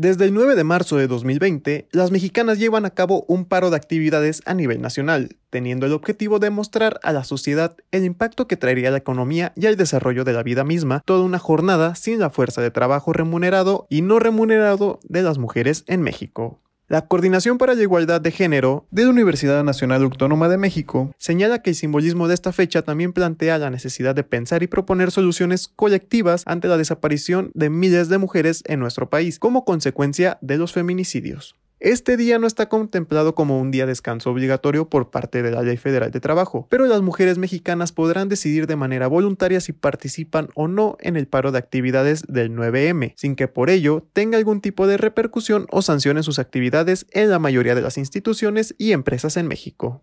Desde el 9 de marzo de 2020, las mexicanas llevan a cabo un paro de actividades a nivel nacional, teniendo el objetivo de mostrar a la sociedad el impacto que traería la economía y el desarrollo de la vida misma toda una jornada sin la fuerza de trabajo remunerado y no remunerado de las mujeres en México. La Coordinación para la Igualdad de Género de la Universidad Nacional Autónoma de México señala que el simbolismo de esta fecha también plantea la necesidad de pensar y proponer soluciones colectivas ante la desaparición de miles de mujeres en nuestro país como consecuencia de los feminicidios. Este día no está contemplado como un día de descanso obligatorio por parte de la Ley Federal de Trabajo, pero las mujeres mexicanas podrán decidir de manera voluntaria si participan o no en el paro de actividades del 9M, sin que por ello tenga algún tipo de repercusión o sanción en sus actividades en la mayoría de las instituciones y empresas en México.